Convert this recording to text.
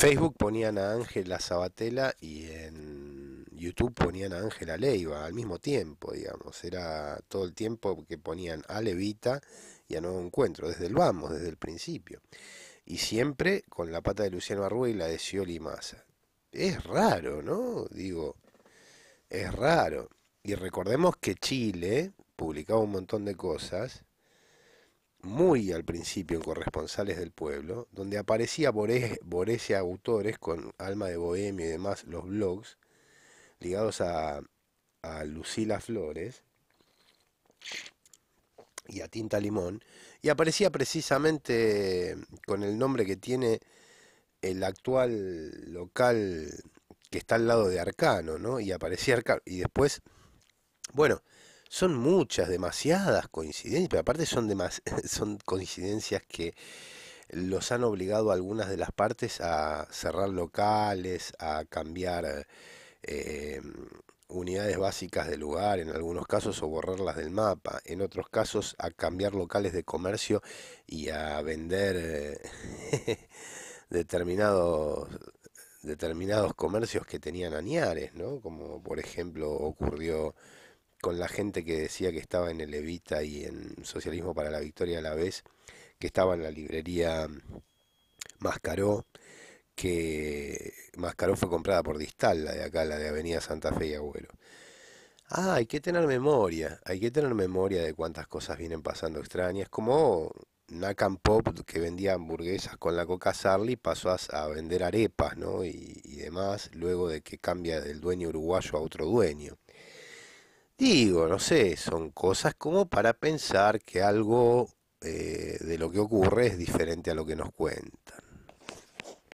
Facebook ponían a Ángela Sabatella y en YouTube ponían a Ángela Leiva al mismo tiempo, digamos. Era todo el tiempo que ponían a Levita y a Nuevo Encuentro, desde el vamos, desde el principio. Y siempre con la pata de Luciano Arrua y la de Cioli Massa. Es raro, ¿no? Digo, es raro. Y recordemos que Chile publicaba un montón de cosas muy al principio en Corresponsales del Pueblo, donde aparecía Borese Autores con Alma de Bohemia y demás, los blogs ligados a, a Lucila Flores y a Tinta Limón, y aparecía precisamente con el nombre que tiene el actual local que está al lado de Arcano, ¿no? Y aparecía Arcano, y después, bueno, son muchas, demasiadas coincidencias, pero aparte son, son coincidencias que los han obligado algunas de las partes a cerrar locales, a cambiar eh, unidades básicas de lugar, en algunos casos, o borrarlas del mapa, en otros casos a cambiar locales de comercio y a vender eh, determinados determinados comercios que tenían añares, ¿no? Como por ejemplo ocurrió con la gente que decía que estaba en el Evita y en Socialismo para la Victoria a la vez, que estaba en la librería Mascaró, que Mascaró fue comprada por Distal, la de acá, la de Avenida Santa Fe y Agüero. Ah, hay que tener memoria, hay que tener memoria de cuántas cosas vienen pasando extrañas, como Nakan Pop, que vendía hamburguesas con la Coca Sarli, pasó a, vender arepas y, y demás, luego de que cambia del dueño uruguayo a otro dueño. Digo, no sé, son cosas como para pensar que algo eh, de lo que ocurre es diferente a lo que nos cuenta.